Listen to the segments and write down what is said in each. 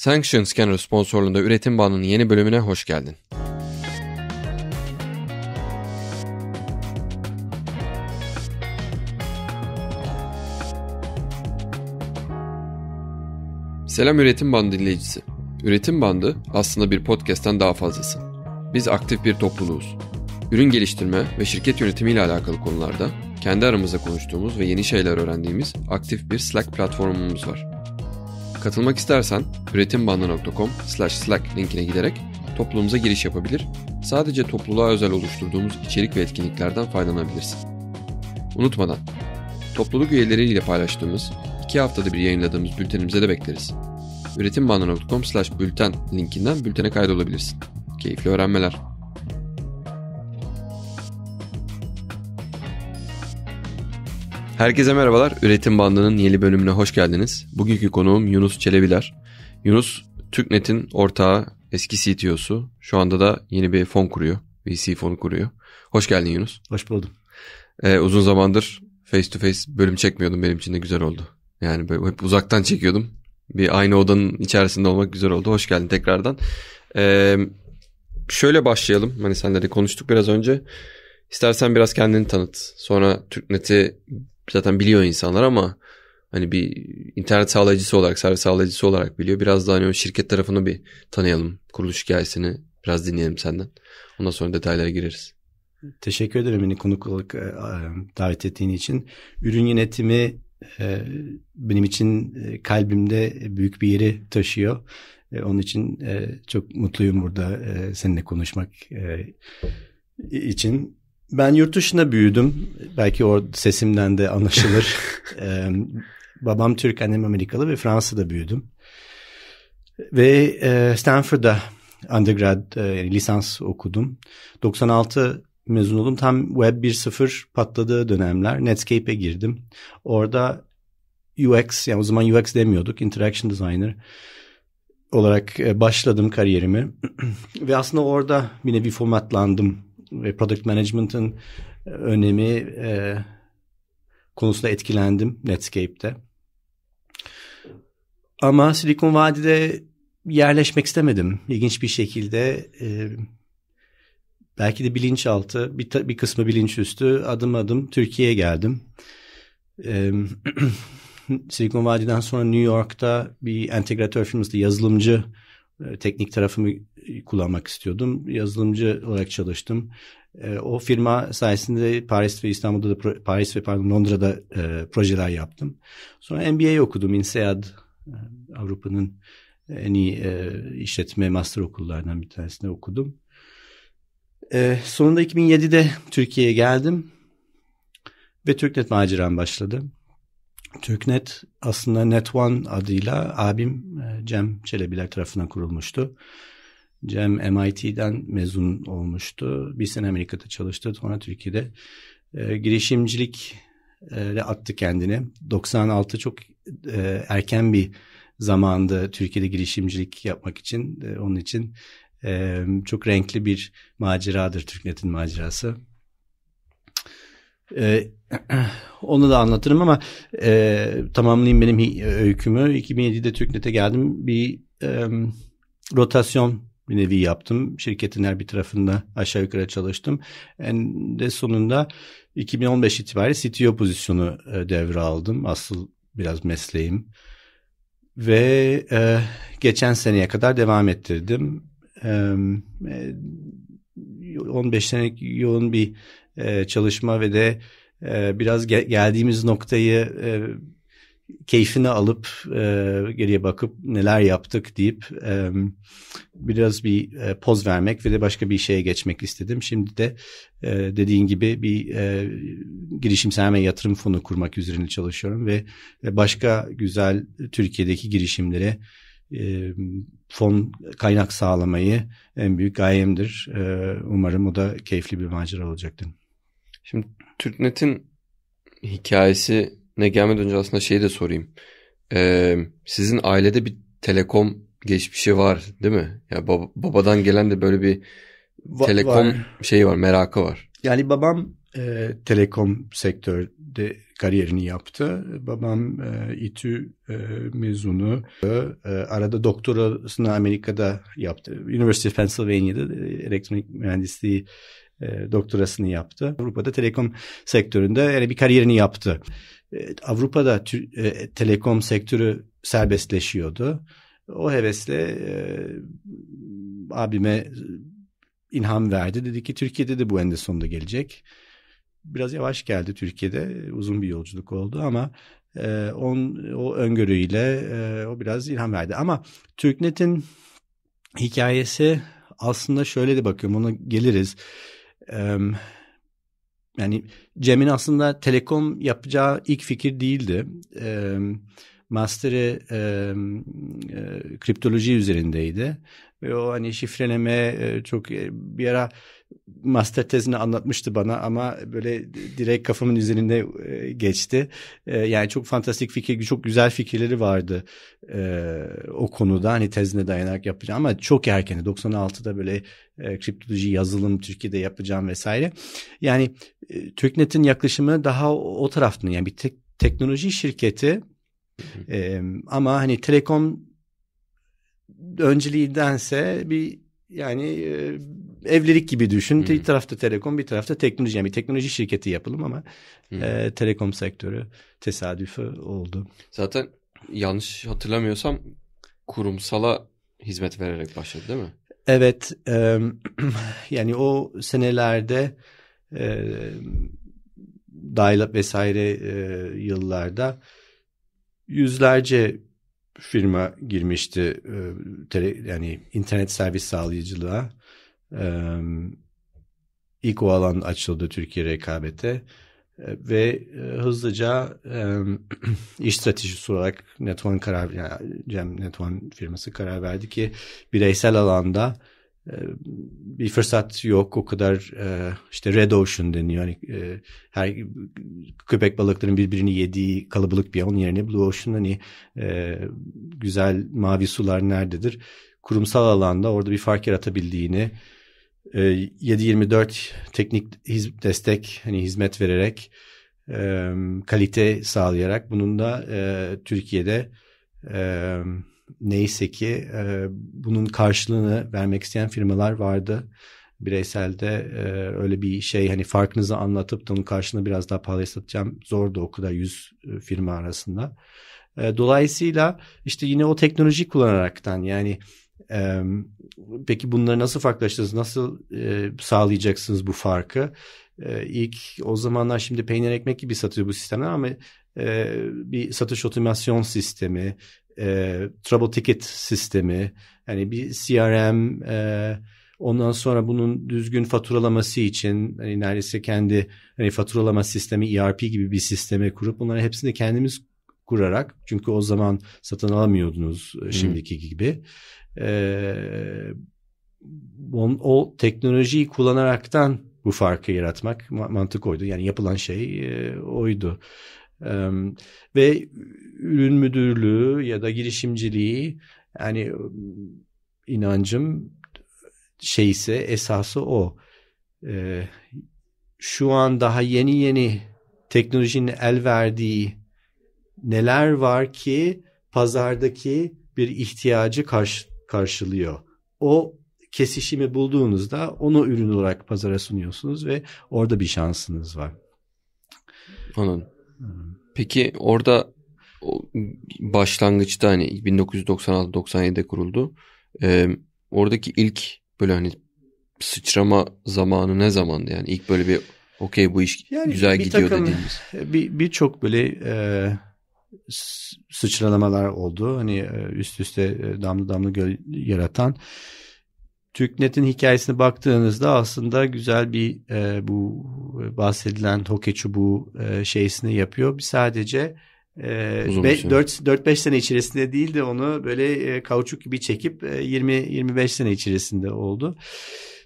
Sanction Scanner sponsorluğunda Üretim Bağının yeni bölümüne hoş geldin. Selam Üretim Bandı dinleyicisi. Üretim Bandı aslında bir podcast'ten daha fazlası. Biz aktif bir topluluğuz. Ürün geliştirme ve şirket ile alakalı konularda kendi aramızda konuştuğumuz ve yeni şeyler öğrendiğimiz aktif bir Slack platformumuz var. Katılmak istersen üretimbandı.com slack linkine giderek topluluğumuza giriş yapabilir, sadece topluluğa özel oluşturduğumuz içerik ve etkinliklerden faydalanabilirsin. Unutmadan, topluluk üyeleriyle paylaştığımız, iki haftada bir yayınladığımız bültenimize de bekleriz. üretimbandı.com slash bülten linkinden bültene kaydolabilirsin. Keyifli öğrenmeler. Herkese merhabalar. Üretim Bandı'nın yeni bölümüne hoş geldiniz. Bugünkü konuğum Yunus Çelebiler. Yunus, TürkNet'in ortağı, eski CTO'su. Şu anda da yeni bir fon kuruyor. VC fonu kuruyor. Hoş geldin Yunus. Hoş buldum. Ee, uzun zamandır face to face bölüm çekmiyordum. Benim için de güzel oldu. Yani böyle hep uzaktan çekiyordum. Bir aynı odanın içerisinde olmak güzel oldu. Hoş geldin tekrardan. Ee, şöyle başlayalım. Hani senle de konuştuk biraz önce. İstersen biraz kendini tanıt. Sonra TürkNet'i zaten biliyor insanlar ama hani bir internet sağlayıcısı olarak, servis sağlayıcısı olarak biliyor. Biraz daha hani o şirket tarafını bir tanıyalım. Kuruluş hikayesini biraz dinleyelim senden. Ondan sonra detaylara gireriz. Teşekkür ederim beni konuk e, davet ettiğin için. Ürün yönetimi e, benim için e, kalbimde büyük bir yeri taşıyor. Onun için çok mutluyum burada seninle konuşmak için. Ben yurt dışında büyüdüm. Belki o sesimden de anlaşılır. ee, babam Türk, annem Amerikalı ve Fransa'da büyüdüm. Ve e, Stanford'da undergrad, e, yani lisans okudum. 96 mezun oldum. Tam Web 1.0 patladığı dönemler. Netscape'e girdim. Orada UX, yani o zaman UX demiyorduk. Interaction Designer olarak başladım kariyerimi. ve aslında orada bir formatlandım ve product management'ın e, önemi e, konusunda etkilendim Netscape'te. Ama Silikon Vadide yerleşmek istemedim. ilginç bir şekilde e, belki de bilinçaltı, bir, bir kısmı bilinçüstü adım adım Türkiye'ye geldim. E, Silikon Vadiden sonra New York'ta bir entegratör firmasında yazılımcı e, teknik tarafımı kullanmak istiyordum. Yazılımcı olarak çalıştım. E, o firma sayesinde Paris ve İstanbul'da da Paris ve pardon Londra'da e, projeler yaptım. Sonra MBA okudum INSEAD e, Avrupa'nın en iyi e, işletme master okullarından bir tanesinde okudum. E, sonunda 2007'de Türkiye'ye geldim ve TürkNet maceram başladı. TürkNet aslında Net One adıyla abim e, Cem Çelebiler tarafından kurulmuştu. Cem MIT'den mezun olmuştu. Bir sene Amerika'da çalıştı. Sonra Türkiye'de e, girişimcilik e, attı kendini. 96 çok e, erken bir zamanda Türkiye'de girişimcilik yapmak için. E, onun için e, çok renkli bir maceradır TürkNet'in macerası. E, onu da anlatırım ama e, tamamlayayım benim öykümü. 2007'de TürkNet'e geldim. Bir e, rotasyon bir nevi yaptım. Şirketin her bir tarafında aşağı yukarı çalıştım. En de sonunda 2015 itibariyle CTO pozisyonu e, aldım, Asıl biraz mesleğim. Ve e, geçen seneye kadar devam ettirdim. E, 15 senelik yoğun bir e, çalışma ve de e, biraz ge- geldiğimiz noktayı e, keyfini alıp e, geriye bakıp neler yaptık deyip e, biraz bir e, poz vermek ve de başka bir şeye geçmek istedim. Şimdi de e, dediğin gibi bir e, girişimsel ve yatırım fonu kurmak üzerine çalışıyorum ve e, başka güzel Türkiye'deki girişimlere e, fon kaynak sağlamayı en büyük gayemdir. E, umarım o da keyifli bir macera olacaktır. Şimdi TürkNet'in hikayesi ne gelmeden önce aslında şeyi de sorayım. Ee, sizin ailede bir telekom geçmişi var değil mi? Ya bab babadan gelen de böyle bir Va telekom var. şeyi var, merakı var. Yani babam e, telekom sektörde kariyerini yaptı. Babam e, İTÜ e, mezunu. E, arada doktorasını Amerika'da yaptı. University of Pennsylvania'da elektronik mühendisliği e, doktorasını yaptı. Avrupa'da telekom sektöründe yani bir kariyerini yaptı. E, Avrupa'da e, telekom sektörü serbestleşiyordu. O hevesle e, abime ilham verdi. Dedi ki Türkiye'de de bu en de sonunda gelecek. Biraz yavaş geldi Türkiye'de. Uzun bir yolculuk oldu ama e, on, o öngörüyle e, o biraz ilham verdi. Ama TürkNet'in hikayesi aslında şöyle de bakıyorum ona geliriz yani Cem'in aslında telekom yapacağı ilk fikir değildi. E, master'ı e, e, kriptoloji üzerindeydi. Ve o hani şifreleme e, çok e, bir ara master tezini anlatmıştı bana ama böyle direkt kafamın üzerinde e, geçti. E, yani çok fantastik fikir, çok güzel fikirleri vardı e, o konuda hani tezine dayanarak yapacağım ama çok erken 96'da böyle kriptoloji yazılım Türkiye'de yapacağım vesaire. Yani TürkNet'in yaklaşımı daha o taraftan yani bir tek, teknoloji şirketi ama hani telekom önceliğindense bir yani evlilik gibi düşün. Hmm. Bir tarafta telekom, bir tarafta teknoloji. Yani bir teknoloji şirketi yapalım ama hmm. e, telekom sektörü tesadüfi oldu. Zaten yanlış hatırlamıyorsam kurumsala hizmet vererek başladı değil mi? Evet. E, yani o senelerde e, dial vesaire e, yıllarda yüzlerce firma girmişti e, tele, yani internet servis sağlayıcılığa ilk o alan açıldı Türkiye rekabete ve hızlıca iş stratejisi olarak Netone karar yani Cem Netone firması karar verdi ki bireysel alanda bir fırsat yok o kadar işte red ocean deniyor yani her köpek balıklarının birbirini yediği kalabalık bir onun yerine blue ocean hani güzel mavi sular nerededir kurumsal alanda orada bir fark yaratabildiğini e, ee, 7-24 teknik hiz destek hani hizmet vererek e, kalite sağlayarak bunun da e, Türkiye'de e, neyse ki e, bunun karşılığını vermek isteyen firmalar vardı. Bireyselde e, öyle bir şey hani farkınızı anlatıp da onun karşılığını biraz daha pahalıya satacağım zordu o kadar 100 firma arasında. E, dolayısıyla işte yine o teknoloji kullanaraktan yani e, peki bunları nasıl farklılaştınız? Nasıl e, sağlayacaksınız bu farkı? E, ilk o zamanlar şimdi peynir ekmek gibi satıyor bu sistemler ama e, bir satış otomasyon sistemi, e, trouble ticket sistemi, yani bir CRM, e, ondan sonra bunun düzgün faturalaması için hani neredeyse kendi hani faturalama sistemi ERP gibi bir sisteme kurup bunların hepsini kendimiz kurarak çünkü o zaman satın alamıyordunuz e, şimdiki hmm. gibi e, on, o teknolojiyi kullanaraktan bu farkı yaratmak mantık oydu. Yani yapılan şey e, oydu. E, ve ürün müdürlüğü ya da girişimciliği yani inancım şeyse esası o. E, şu an daha yeni yeni teknolojinin el verdiği neler var ki pazardaki bir ihtiyacı karşı karşılıyor. O kesişimi bulduğunuzda onu ürün olarak pazara sunuyorsunuz ve orada bir şansınız var. Anladım. Hmm. Peki orada başlangıçta hani 1996-97'de kuruldu. Ee, oradaki ilk böyle hani sıçrama zamanı ne zamandı yani ilk böyle bir okey bu iş yani güzel gidiyor takım, dediğimiz. Bir birçok böyle e, sıçralamalar oldu. Hani e, üst üste e, damla damla göl yaratan. TürkNet'in hikayesine baktığınızda aslında güzel bir e, bu e, bahsedilen hokey çubuğu e, şeysini yapıyor. Bir sadece e, be, şey. 4-5 sene içerisinde değil de onu böyle e, kauçuk gibi çekip e, 20-25 sene içerisinde oldu.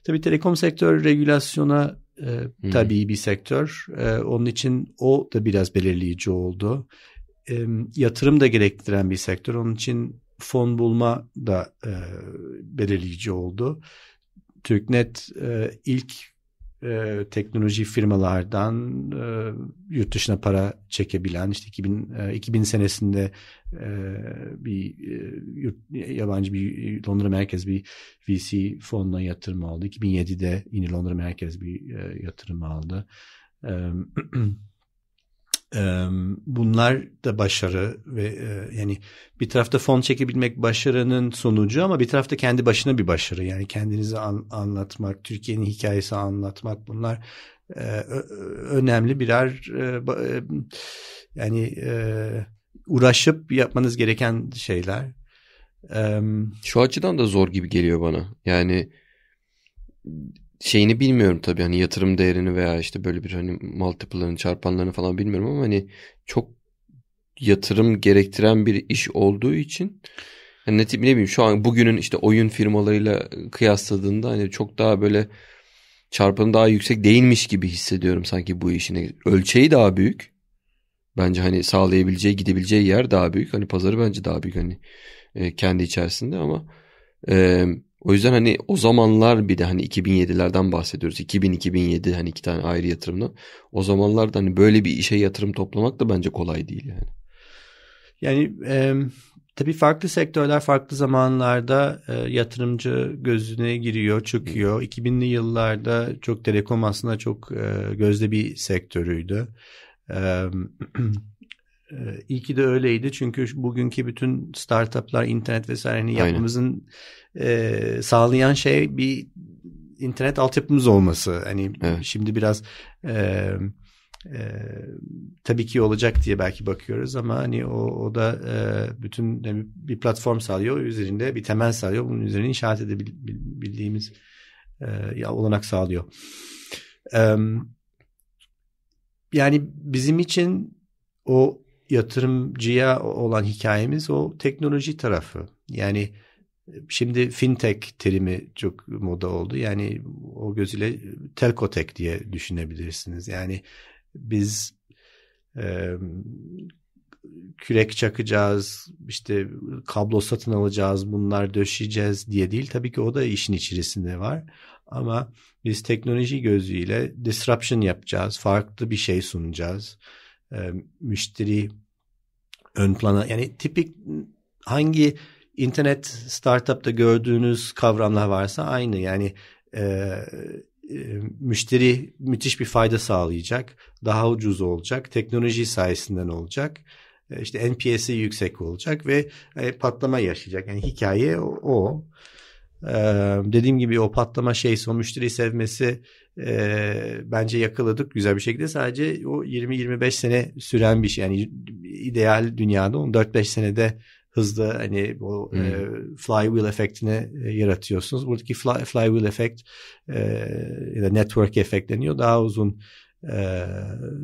Tabii telekom sektör regülasyona e, tabii hmm. bir sektör. E, onun için o da biraz belirleyici oldu e, yatırım da gerektiren bir sektör. Onun için fon bulma da e, belirleyici oldu. TürkNet e, ilk e, teknoloji firmalardan e, yurt dışına para çekebilen işte 2000 e, 2000 senesinde e, bir e, yurt, yabancı bir Londra merkez bir VC fonuna yatırım aldı. 2007'de yine Londra merkez bir e, yatırım aldı. E, bunlar da başarı ve yani bir tarafta fon çekebilmek başarının sonucu ama bir tarafta kendi başına bir başarı yani kendinizi an, anlatmak Türkiye'nin hikayesi anlatmak bunlar önemli birer yani uğraşıp yapmanız gereken şeyler şu açıdan da zor gibi geliyor bana yani şeyini bilmiyorum tabii hani yatırım değerini veya işte böyle bir hani multiple'ların çarpanlarını falan bilmiyorum ama hani çok yatırım gerektiren bir iş olduğu için hani ne, ne bileyim şu an bugünün işte oyun firmalarıyla kıyasladığında hani çok daha böyle çarpanı daha yüksek değilmiş gibi hissediyorum sanki bu işin. Hani ölçeği daha büyük. Bence hani sağlayabileceği, gidebileceği yer daha büyük. Hani pazarı bence daha büyük hani e, kendi içerisinde ama e, o yüzden hani o zamanlar bir de hani 2007'lerden bahsediyoruz. 2000-2007 hani iki tane ayrı yatırımda O zamanlarda hani böyle bir işe yatırım toplamak da bence kolay değil yani. Yani e, tabii farklı sektörler farklı zamanlarda e, yatırımcı gözüne giriyor, çıkıyor. 2000'li yıllarda çok telekom aslında çok e, gözde bir sektörüydü. E, İyi ki de öyleydi çünkü bugünkü bütün startuplar, internet vesaire hani yapmamızın e, sağlayan şey bir internet altyapımız olması. Hani evet. şimdi biraz e, e, tabii ki olacak diye belki bakıyoruz ama hani o, o da e, bütün hani bir platform sağlıyor. Üzerinde bir temel sağlıyor. Bunun üzerine inşaat edebildiğimiz e, olanak sağlıyor. E, yani bizim için o yatırımcıya olan hikayemiz o teknoloji tarafı. Yani Şimdi fintech terimi çok moda oldu. Yani o gözüyle telkotek diye düşünebilirsiniz. Yani biz e, kürek çakacağız, işte kablo satın alacağız, bunlar döşeceğiz diye değil. Tabii ki o da işin içerisinde var. Ama biz teknoloji gözüyle disruption yapacağız, farklı bir şey sunacağız. E, müşteri ön plana yani tipik hangi internet startup'ta gördüğünüz kavramlar varsa aynı. Yani e, e, müşteri müthiş bir fayda sağlayacak. Daha ucuz olacak. Teknoloji sayesinden olacak. E, işte NPS'i yüksek olacak ve e, patlama yaşayacak. Yani hikaye o. Ee, dediğim gibi o patlama şeysi, o müşteri sevmesi e, bence yakaladık güzel bir şekilde. Sadece o 20-25 sene süren bir şey. Yani ideal dünyada 14-5 senede hızlı hani bu hmm. e, flywheel efektini e, yaratıyorsunuz. Buradaki fly, flywheel efekt e, ya da network efekt deniyor. Daha uzun e,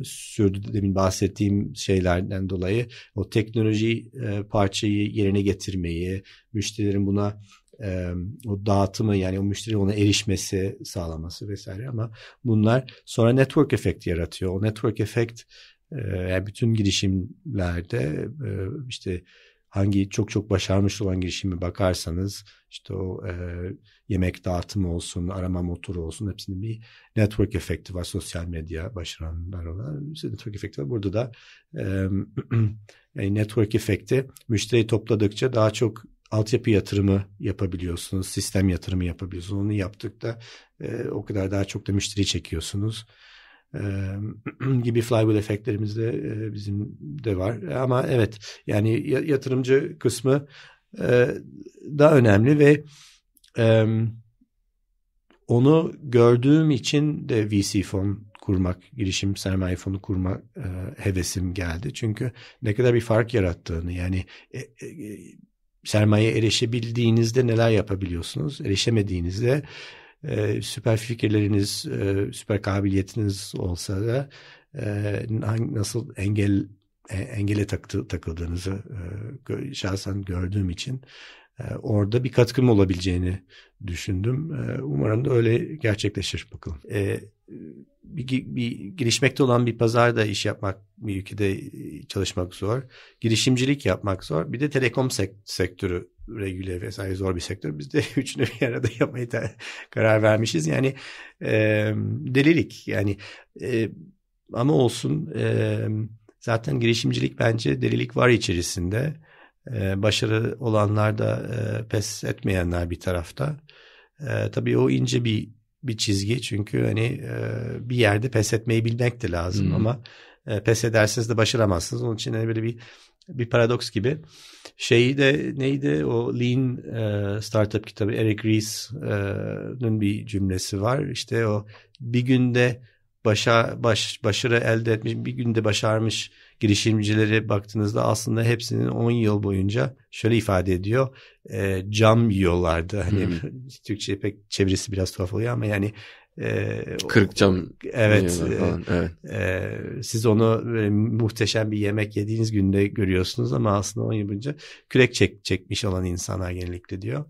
sürdü demin bahsettiğim şeylerden dolayı o teknoloji e, parçayı yerine getirmeyi, müşterilerin buna e, o dağıtımı yani o müşteri ona erişmesi sağlaması vesaire ama bunlar sonra network efekt yaratıyor. O network efekt e, yani bütün girişimlerde e, işte hangi çok çok başarmış olan girişimi bakarsanız işte o e, yemek dağıtımı olsun, arama motoru olsun hepsinin bir network efekti var. Sosyal medya başaranlar olan network efekti var. Burada da e, yani network efekti müşteri topladıkça daha çok altyapı yatırımı yapabiliyorsunuz, sistem yatırımı yapabiliyorsunuz. Onu yaptıkta e, o kadar daha çok da müşteri çekiyorsunuz. gibi flywheel efektlerimiz de bizim de var. E, ama evet yani yatırımcı kısmı daha önemli ve onu gördüğüm için de VC fon kurmak, girişim sermaye fonu kurma hevesim geldi. Çünkü ne kadar bir fark yarattığını yani e, e, sermaye erişebildiğinizde neler yapabiliyorsunuz, erişemediğinizde e, süper fikirleriniz, e, süper kabiliyetiniz olsa da e, nasıl engel e, engele taktı, takıldığınızı e, şahsen gördüğüm için ee, orada bir katkım olabileceğini düşündüm. Ee, umarım da öyle gerçekleşir bakalım. Ee, bir, bir gelişmekte olan bir pazarda iş yapmak, bir ülkede e, çalışmak zor. Girişimcilik yapmak zor. Bir de telekom sektörü regüle vesaire zor bir sektör. Biz de üçünü bir arada yapmayı da karar vermişiz. Yani e, delilik yani e, ama olsun e, zaten girişimcilik bence delilik var içerisinde. Ee, başarı olanlar da e, pes etmeyenler bir tarafta. Ee, tabii o ince bir bir çizgi çünkü hani e, bir yerde pes etmeyi bilmek de lazım hmm. ama e, pes edersiniz de başaramazsınız. Onun için hani böyle bir bir paradoks gibi. Şeyi de neydi o Lean Startup kitabı Eric Ries'nin bir cümlesi var. İşte o bir günde başa, baş, başarı elde etmiş, bir günde başarmış girişimcileri baktığınızda aslında hepsinin 10 yıl boyunca şöyle ifade ediyor. E, cam yiyorlardı. Hani hmm. Türkçe pek çevirisi biraz tuhaf oluyor ama yani e, cam evet, e, evet. E, siz onu böyle muhteşem bir yemek yediğiniz günde görüyorsunuz ama aslında 10 yıl boyunca kürek çek, çekmiş olan insanlar genellikle diyor.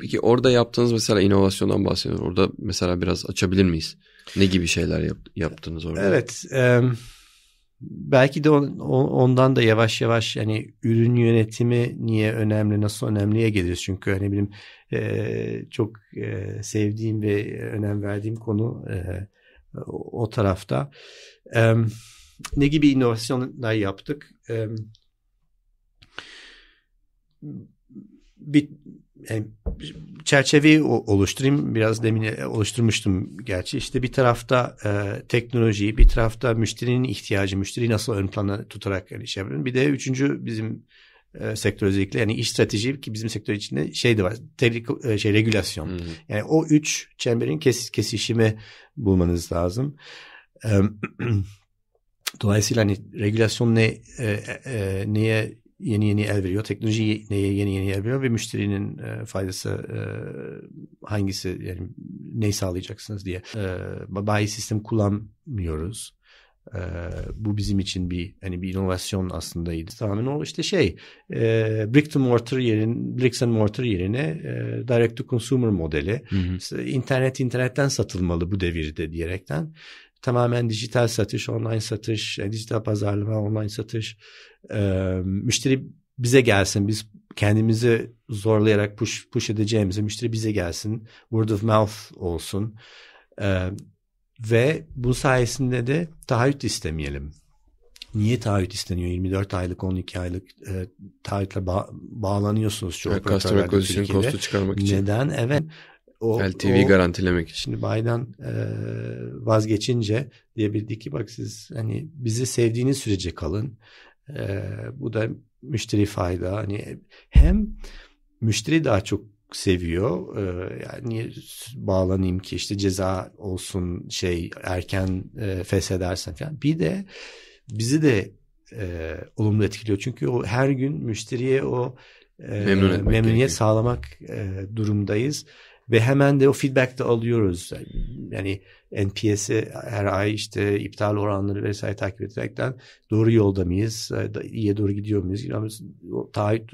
Peki orada yaptığınız mesela inovasyondan bahsediyor Orada mesela biraz açabilir miyiz? Ne gibi şeyler yap, yaptınız orada? Evet. E, belki de on, ondan da yavaş yavaş yani ürün yönetimi niye önemli, nasıl önemliye geliriz. Çünkü hani benim e, çok e, sevdiğim ve önem verdiğim konu e, o, o tarafta. E, ne gibi inovasyonlar yaptık? E, bir çerçeveyi oluşturayım. Biraz demin oluşturmuştum gerçi. İşte bir tarafta e, teknolojiyi, bir tarafta müşterinin ihtiyacı, müşteriyi nasıl ön plana tutarak yani şey yapıyorum. Bir de üçüncü bizim e, sektör özellikle yani iş strateji ki bizim sektör içinde şey de var. Tebrik, e, şey regülasyon. Hmm. Yani o üç çemberin kes, kesişimi bulmanız lazım. E, Dolayısıyla hani regülasyon ne e, e, e neye yeni yeni el veriyor. Teknoloji neye yeni yeni el veriyor ve müşterinin e, faydası e, hangisi yani neyi sağlayacaksınız diye. E, bayi sistem kullanmıyoruz. E, bu bizim için bir hani bir inovasyon aslındaydı. Tamamen o işte şey e, brick to mortar yerin bricks and mortar yerine e, direct to consumer modeli. Hı hı. İşte internet internetten satılmalı bu devirde diyerekten tamamen dijital satış, online satış, yani e, dijital pazarlama, online satış. E, müşteri bize gelsin, biz kendimizi zorlayarak push, push edeceğimize müşteri bize gelsin, word of mouth olsun. E, ve bu sayesinde de taahhüt istemeyelim. Niye taahhüt isteniyor? 24 aylık, 12 aylık e, taahhütle ba- bağlanıyorsunuz çok. evet, operatörler. Customer acquisition cost'u çıkarmak için. Neden? Evet o, LTV o, garantilemek Şimdi Biden e, vazgeçince diyebildi ki bak siz hani bizi sevdiğiniz sürece kalın. E, bu da müşteri fayda. Hani hem müşteri daha çok seviyor. Ee, yani bağlanayım ki işte ceza olsun şey erken e, feshedersen falan. Bir de bizi de e, olumlu etkiliyor. Çünkü o her gün müşteriye o e, memnuniyet gerekiyor. sağlamak e, durumdayız ve hemen de o feedback de alıyoruz. Yani NPS'i her ay işte iptal oranları vesaire takip ederekten doğru yolda mıyız, e, iyiye doğru gidiyor muyuz, yani taahhüt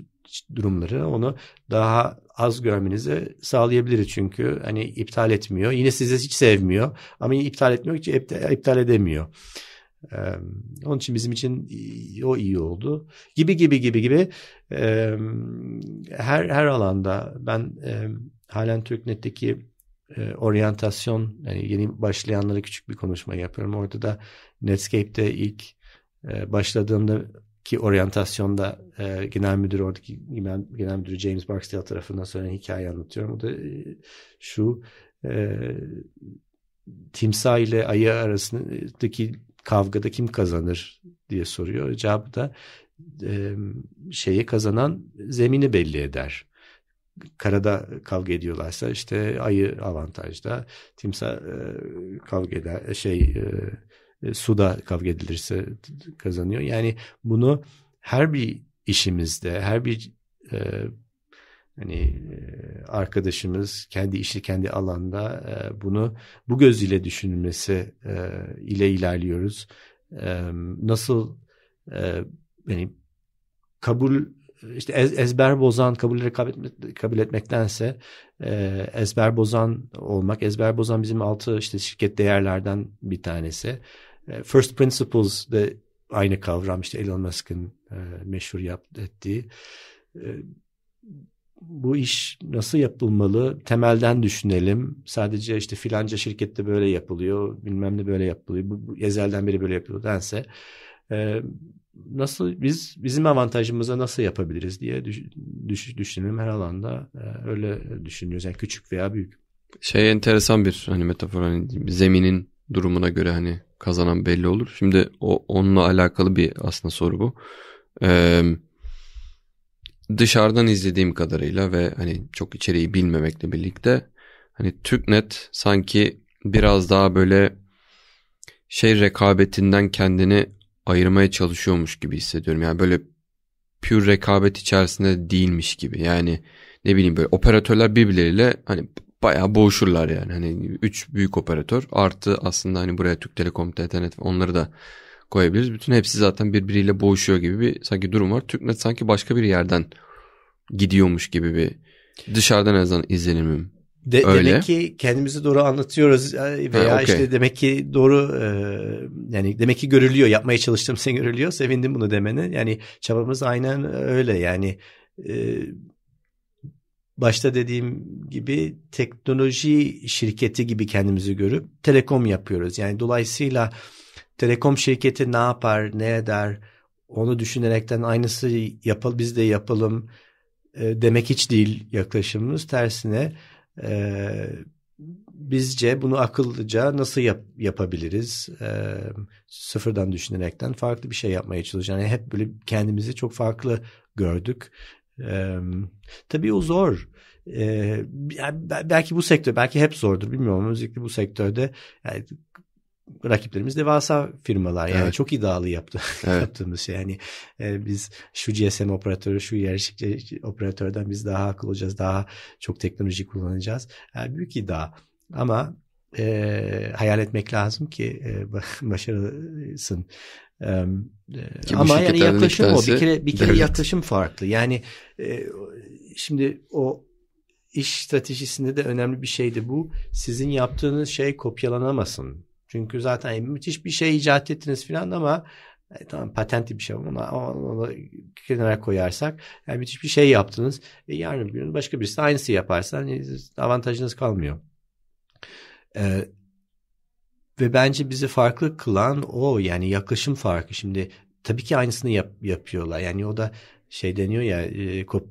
durumları onu daha az görmenizi sağlayabilir çünkü hani iptal etmiyor. Yine sizi hiç sevmiyor ama iptal etmiyor hiç iptal edemiyor. Ee, onun için bizim için o iyi oldu. Gibi gibi gibi gibi e, her her alanda ben e, halen TürkNet'teki e, oryantasyon yani yeni başlayanlara küçük bir konuşma yapıyorum. Orada da Netscape'de ilk e, başladığımda ki oryantasyonda e, genel müdür oradaki genel, müdür James Barksdale tarafından söylenen hikaye anlatıyorum. O da e, şu e, timsah ile ayı arasındaki kavgada kim kazanır diye soruyor. Cevabı da e, şeye kazanan zemini belli eder karada kavga ediyorlarsa işte ayı avantajda. Timsah e, kavga eder e, şey e, e, suda kavga edilirse kazanıyor. Yani bunu her bir işimizde, her bir e, hani arkadaşımız kendi işi kendi alanda bunu bu gözüyle düşünülmesi ile ilerliyoruz. nasıl yani kabul işte ez, ezber bozan kabulleri kabul, etme, kabul etmektense e, ezber bozan olmak. Ezber bozan bizim altı işte şirket değerlerden bir tanesi. E, first principles de aynı kavram işte Elon Musk'ın e, meşhur yap, ettiği. E, bu iş nasıl yapılmalı? Temelden düşünelim. Sadece işte filanca şirkette böyle yapılıyor, bilmem ne böyle yapılıyor. Bu, bu ezelden beri böyle yapılıyor dense e, nasıl biz bizim avantajımıza nasıl yapabiliriz diye düş, düş, düşünüyorum her alanda e, öyle düşünüyoruz yani küçük veya büyük. Şey enteresan bir hani metafor hani zeminin durumuna göre hani kazanan belli olur. Şimdi o onunla alakalı bir aslında soru bu. Ee, dışarıdan izlediğim kadarıyla ve hani çok içeriği bilmemekle birlikte hani Türknet sanki biraz daha böyle şey rekabetinden kendini ayırmaya çalışıyormuş gibi hissediyorum. Yani böyle pür rekabet içerisinde değilmiş gibi. Yani ne bileyim böyle operatörler birbirleriyle hani bayağı boğuşurlar yani. Hani 3 büyük operatör artı aslında hani buraya Türk Telekom, TTNet e onları da koyabiliriz. Bütün hepsi zaten birbiriyle boğuşuyor gibi bir sanki durum var. TürkNet sanki başka bir yerden gidiyormuş gibi bir dışarıdan en azından izlenimim de, Öyle. Demek ki kendimizi doğru anlatıyoruz e, veya ha, okay. işte demek ki doğru e, yani demek ki görülüyor yapmaya çalıştım sen şey görülüyor sevindim bunu demene yani çabamız aynen öyle yani e, başta dediğim gibi teknoloji şirketi gibi kendimizi görüp telekom yapıyoruz yani dolayısıyla telekom şirketi ne yapar ne eder onu düşünerekten aynısı yapal biz de yapalım e, demek hiç değil yaklaşımımız tersine ee, bizce bunu akıllıca nasıl yap, yapabiliriz? Ee, sıfırdan düşünerekten farklı bir şey yapmaya çalışacağız. Yani hep böyle kendimizi çok farklı gördük. Ee, tabii o zor. Ee, belki bu sektör, belki hep zordur bilmiyorum ama özellikle bu sektörde yani rakiplerimiz devasa firmalar yani evet. çok iddialı yaptı evet. yaptığımız şey yani e, biz şu GSM operatörü şu yerleşik operatörden biz daha akıl olacağız daha çok teknoloji kullanacağız yani e, büyük iddia ama e, hayal etmek lazım ki e, başarılısın e, e, ki ama yani yaklaşım o bir kere bir kere devlet. yaklaşım farklı yani e, şimdi o iş stratejisinde de önemli bir şeydi bu sizin yaptığınız şey kopyalanamasın çünkü zaten müthiş bir şey icat ettiniz filan ama e, tamam patentli bir şey ama ona, ona kenara koyarsak yani müthiş bir şey yaptınız. E, yarın bir gün başka birisi aynısı yaparsa hani avantajınız kalmıyor. E, ve bence bizi farklı kılan o yani yaklaşım farkı. Şimdi tabii ki aynısını yap, yapıyorlar. Yani o da şey deniyor ya e, kop,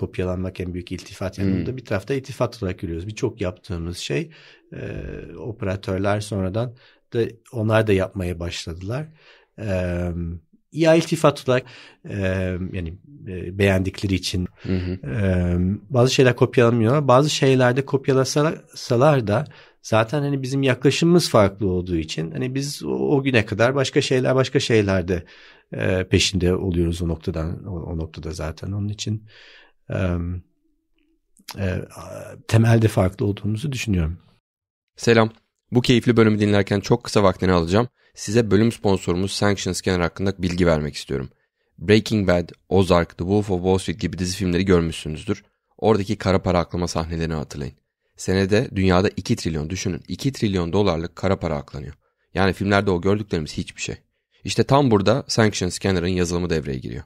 kopyalanmak en büyük iltifat. Yani hmm. da bir tarafta iltifat olarak görüyoruz. Birçok yaptığımız şey e, operatörler sonradan da onlar da yapmaya başladılar. Evet ya iltifat olarak e, yani e, beğendikleri için hı hı. E, bazı şeyler kopyalamıyorlar bazı şeylerde kopyalasalar da zaten hani bizim yaklaşımımız farklı olduğu için hani biz o, o güne kadar başka şeyler başka şeylerde e, peşinde oluyoruz o noktadan o, o noktada zaten onun için e, temelde farklı olduğumuzu düşünüyorum. Selam. Bu keyifli bölümü dinlerken çok kısa vaktini alacağım. Size bölüm sponsorumuz Sanction Scanner hakkında bilgi vermek istiyorum. Breaking Bad, Ozark, The Wolf of Wall Street gibi dizi filmleri görmüşsünüzdür. Oradaki kara para aklama sahnelerini hatırlayın. Senede dünyada 2 trilyon düşünün 2 trilyon dolarlık kara para aklanıyor. Yani filmlerde o gördüklerimiz hiçbir şey. İşte tam burada Sanction Scanner'ın yazılımı devreye giriyor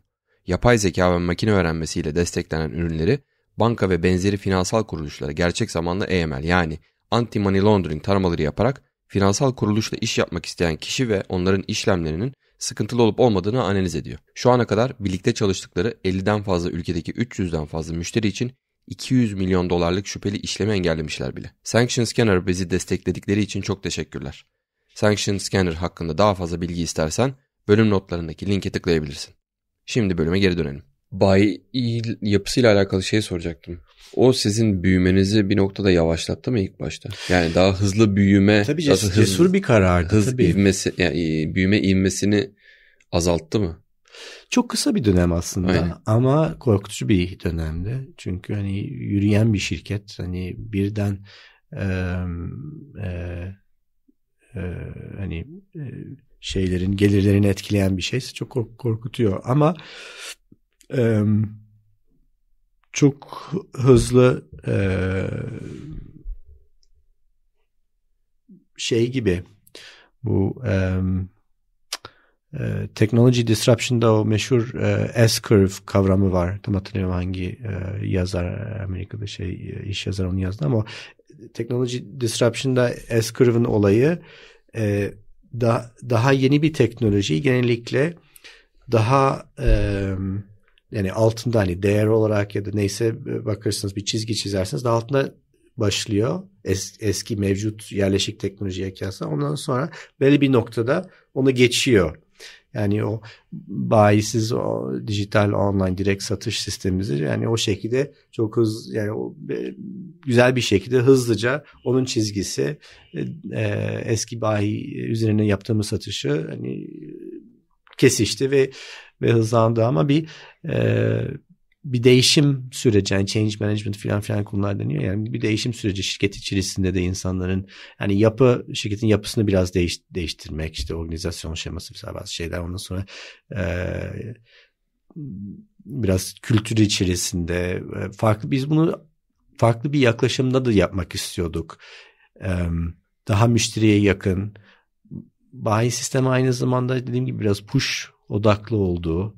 yapay zeka ve makine öğrenmesiyle desteklenen ürünleri banka ve benzeri finansal kuruluşlara gerçek zamanlı EML, yani anti-money laundering taramaları yaparak finansal kuruluşla iş yapmak isteyen kişi ve onların işlemlerinin sıkıntılı olup olmadığını analiz ediyor. Şu ana kadar birlikte çalıştıkları 50'den fazla ülkedeki 300'den fazla müşteri için 200 milyon dolarlık şüpheli işlemi engellemişler bile. Sanction Scanner bizi destekledikleri için çok teşekkürler. Sanction Scanner hakkında daha fazla bilgi istersen bölüm notlarındaki linke tıklayabilirsin. Şimdi bölüme geri dönelim. Bay yapısıyla alakalı şey soracaktım. O sizin büyümenizi bir noktada yavaşlattı mı ilk başta? Yani daha hızlı büyüme, tabii cesur, hız, cesur bir karardı. Hız tabii. ivmesi, yani e, büyüme inmesini azalttı mı? Çok kısa bir dönem aslında Aynen. ama korkutucu bir dönemdi. Çünkü hani yürüyen bir şirket hani birden e, e, e, hani e, şeylerin gelirlerini etkileyen bir şeyse çok korkutuyor. Ama e, çok hızlı e, şey gibi bu e, e, Technology Disruption'da o meşhur e, S-curve kavramı var. Tam hatırlamıyorum hangi e, yazar Amerika'da şey iş yazar onu yazdı ama o, Technology Disruption'da S-curve'ın olayı e, da, daha yeni bir teknoloji genellikle daha e, yani altında hani değer olarak ya da neyse e, bakırsınız bir çizgi çizersiniz daha altında başlıyor es, eski mevcut yerleşik teknolojiye kıyasla. Ondan sonra belli bir noktada onu geçiyor yani o bayisiz o dijital online direkt satış sistemimizi yani o şekilde çok hız yani o, güzel bir şekilde hızlıca onun çizgisi e, e, eski bayi üzerine yaptığımız satışı hani kesişti ve ve hızlandı ama bir e, bir değişim süreci yani change management falan filan konular deniyor. Yani bir değişim süreci şirket içerisinde de insanların yani yapı şirketin yapısını biraz değiş, değiştirmek işte organizasyon şeması vesaire bazı şeyler ondan sonra e, biraz kültür içerisinde farklı biz bunu farklı bir yaklaşımda da yapmak istiyorduk. E, daha müşteriye yakın bayi sistemi aynı zamanda dediğim gibi biraz push odaklı olduğu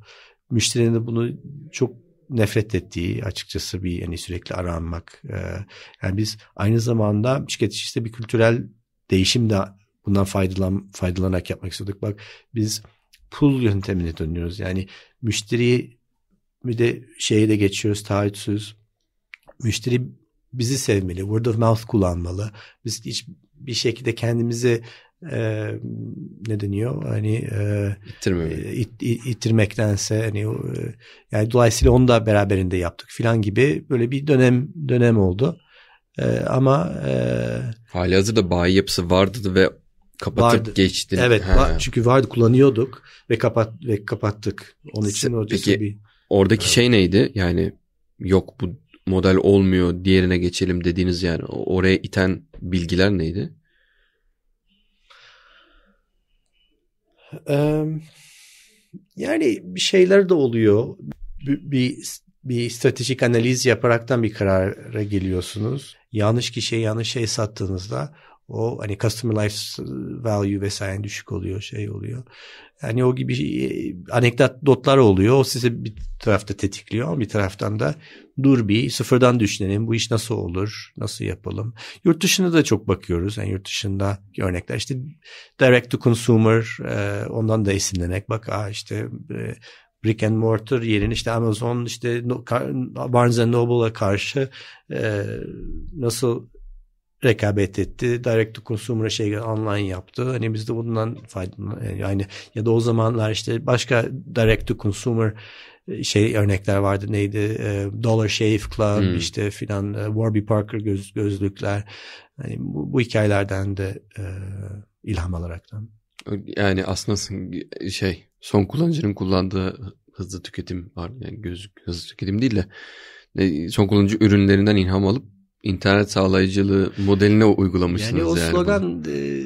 müşterinin de bunu çok nefret ettiği açıkçası bir yani sürekli aranmak. yani biz aynı zamanda şirket işte bir kültürel değişim de bundan faydalan, faydalanarak yapmak istedik. Bak biz pul yöntemine dönüyoruz. Yani müşteriyi bir de şeyi de geçiyoruz taahhütsüz. Müşteri bizi sevmeli, word of mouth kullanmalı. Biz hiç bir şekilde kendimizi e, ne deniyor hani e, it, it, ittirmektense hani e, yani dolayısıyla onu da beraberinde yaptık filan gibi böyle bir dönem dönem oldu. E, ama e, hali hazırda bayi yapısı vardı ve kapatıp vardı. geçti. Evet va- çünkü vardı kullanıyorduk ve kapat ve kapattık. Onun için Se- Peki bir, oradaki evet. şey neydi? Yani yok bu model olmuyor diğerine geçelim dediğiniz yani oraya iten bilgiler neydi? yani bir şeyler de oluyor. Bir, bir bir stratejik analiz yaparaktan bir karara geliyorsunuz. Yanlış kişiye yanlış şey sattığınızda o hani customer life value vesaire düşük oluyor şey oluyor. Yani o gibi e, anekdot dotlar oluyor. O size bir tarafta tetikliyor ama bir taraftan da dur bir sıfırdan düşünelim. Bu iş nasıl olur? Nasıl yapalım? Yurt dışına da çok bakıyoruz. Yani yurt dışında örnekler işte direct to consumer e, ondan da esinlenek. Bak aa işte e, brick and mortar yerini işte Amazon işte Barnes and Noble'a karşı nasıl rekabet etti. Direct to consumer şey online yaptı. Hani biz de bundan faydalan e, yani ya da o zamanlar işte başka direct to consumer e, şey örnekler vardı neydi e, Dollar Shave Club hmm. işte filan Warby Parker göz, gözlükler hani bu, bu hikayelerden de e, ilham alaraktan. Yani aslında şey son kullanıcının kullandığı hızlı tüketim var yani gözlük hızlı tüketim değil de son kullanıcı ürünlerinden ilham alıp İnternet sağlayıcılığı modeline uygulamışsınız yani. O yani slogan e,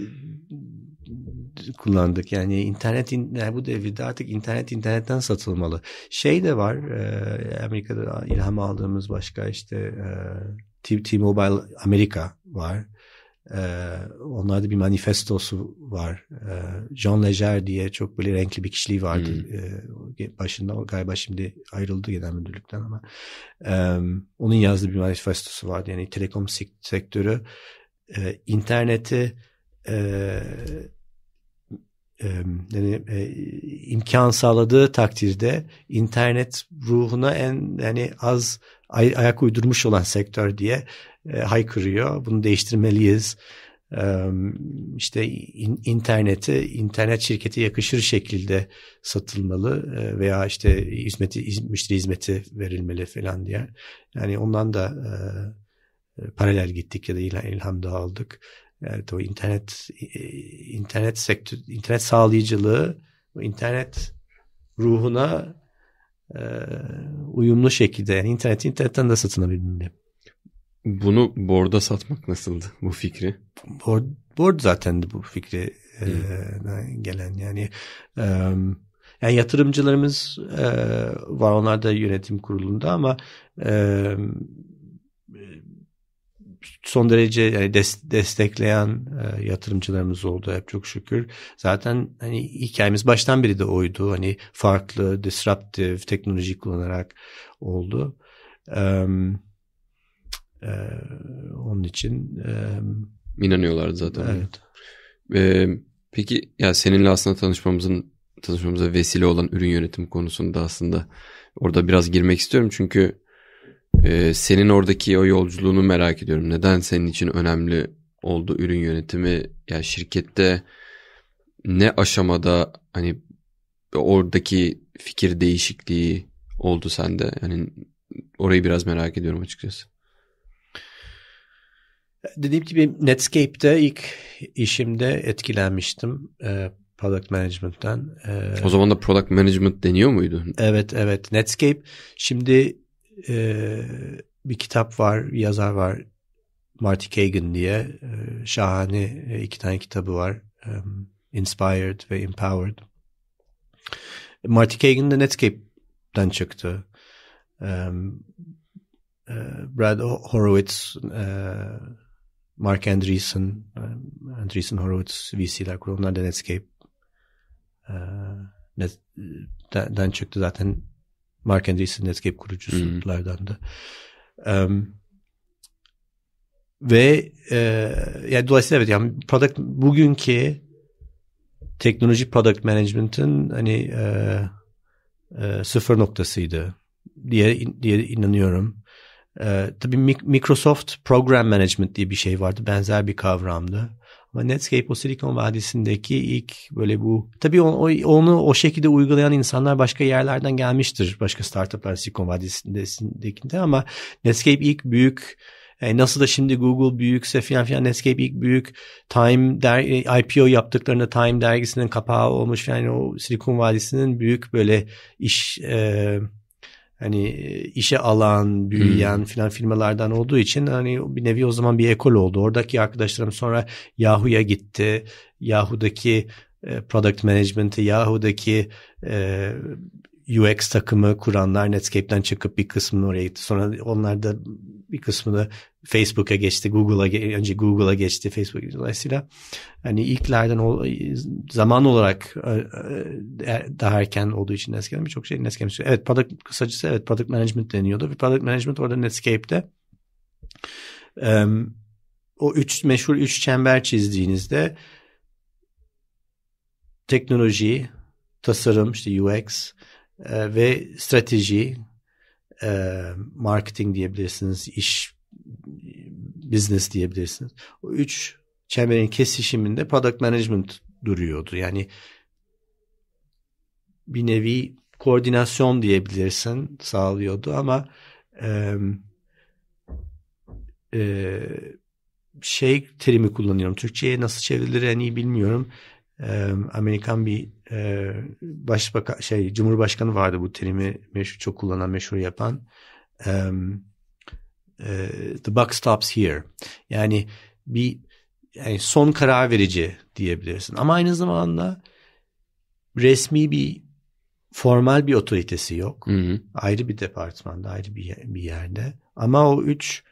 kullandık. Yani internet yani bu devirde artık internet internetten satılmalı. Şey de var e, Amerika'da ilham aldığımız başka işte e, T-Mobile Amerika var. Ee, onlarda bir manifestosu var. Ee, Jean Leger diye çok böyle renkli bir kişiliği vardı. Hmm. Ee, başında galiba şimdi ayrıldı genel müdürlükten ama ee, onun yazdığı bir manifestosu vardı. Yani telekom sektörü e, interneti e, yani e, imkan sağladığı takdirde internet ruhuna en yani az ay, ayak uydurmuş olan sektör diye e, haykırıyor. Bunu değiştirmeliyiz. E, işte in, interneti internet şirketi yakışır şekilde satılmalı e, veya işte hizmeti müşteri hizmeti verilmeli falan diye. Yani ondan da e, e paralel gittik ya da ilham, da aldık. Yani o internet e, internet sektör internet sağlayıcılığı internet ruhuna e, uyumlu şekilde yani internet internetten de satılabilmeli. Bunu Board'a satmak nasıldı bu fikri? Board, board zaten bu fikri e, gelen yani e, yani yatırımcılarımız e, var onlar da yönetim kurulunda ama e, son derece yani des, destekleyen e, yatırımcılarımız oldu hep çok şükür. Zaten hani hikayemiz baştan beri de oydu. Hani farklı, disruptive teknoloji kullanarak oldu. Um, e, onun için e, inanıyorlardı zaten. Evet. E, peki ya seninle aslında tanışmamızın tanışmamıza vesile olan ürün yönetimi konusunda aslında orada biraz girmek istiyorum çünkü e, senin oradaki o yolculuğunu merak ediyorum. Neden senin için önemli oldu ürün yönetimi? Ya yani şirkette ne aşamada hani oradaki fikir değişikliği oldu sende? Yani orayı biraz merak ediyorum açıkçası. Dediğim gibi Netscape'de ilk işimde etkilenmiştim e, product management'ten. E, o zaman da product management deniyor muydu? Evet evet Netscape şimdi e, bir kitap var, bir yazar var Marty Kagan diye e, şahane e, iki tane kitabı var. E, Inspired ve Empowered. Marty Kagan da Netscape'den çıktı. E, e, Brad Horowitz Mark Andreessen, um, Andreessen Horowitz VC'ler kuruldu. Onlar da Netscape uh, uh, den çıktı zaten Mark Andreessen Netscape kurucusulardan da. Um, ve e, yani dolayısıyla evet yani product bugünkü teknoloji product management'in hani e, e, sıfır noktasıydı diye diye inanıyorum. Ee, tabii Microsoft Program Management diye bir şey vardı. Benzer bir kavramdı. Ama Netscape o Silikon Vadisi'ndeki ilk böyle bu tabii onu, onu o şekilde uygulayan insanlar başka yerlerden gelmiştir. Başka startuplar Silikon Vadisi'ndekinde ama Netscape ilk büyük e, nasıl da şimdi Google büyükse filan filan Netscape ilk büyük Time der, e, IPO yaptıklarında Time dergisinin kapağı olmuş yani o Silikon Vadisi'nin büyük böyle iş e, hani e, işe alan, büyüyen hmm. filan firmalardan olduğu için hani bir nevi o zaman bir ekol oldu. Oradaki arkadaşlarım sonra Yahoo'ya gitti. Yahoo'daki e, product management'i, Yahoo'daki e, UX takımı kuranlar Netscape'den çıkıp bir kısmını oraya gitti. Sonra onlar da bir kısmını Facebook'a geçti, Google'a önce Google'a geçti, Facebook dolayısıyla hani ilklerden o, zaman olarak e, e, e, daha erken olduğu için Netscape'de birçok şey Netscape'de. Evet, product kısacası evet product management deniyordu. Bir product management orada Netscape'de um, o üç meşhur üç çember çizdiğinizde teknoloji, tasarım işte UX ve strateji marketing diyebilirsiniz, iş business diyebilirsiniz. O üç çemberin kesişiminde product management duruyordu. Yani bir nevi koordinasyon diyebilirsin sağlıyordu ama e, e, şey terimi kullanıyorum. Türkçe'ye nasıl çevrilir en iyi bilmiyorum. E, Amerikan bir e, başbakan şey Cumhurbaşkanı vardı bu terimi meşhur, çok kullanan meşhur yapan. E, the buck stops here. Yani bir yani son karar verici diyebilirsin. Ama aynı zamanda resmi bir formal bir otoritesi yok. Hı hı. Ayrı bir departmanda, ayrı bir, bir yerde. Ama o üç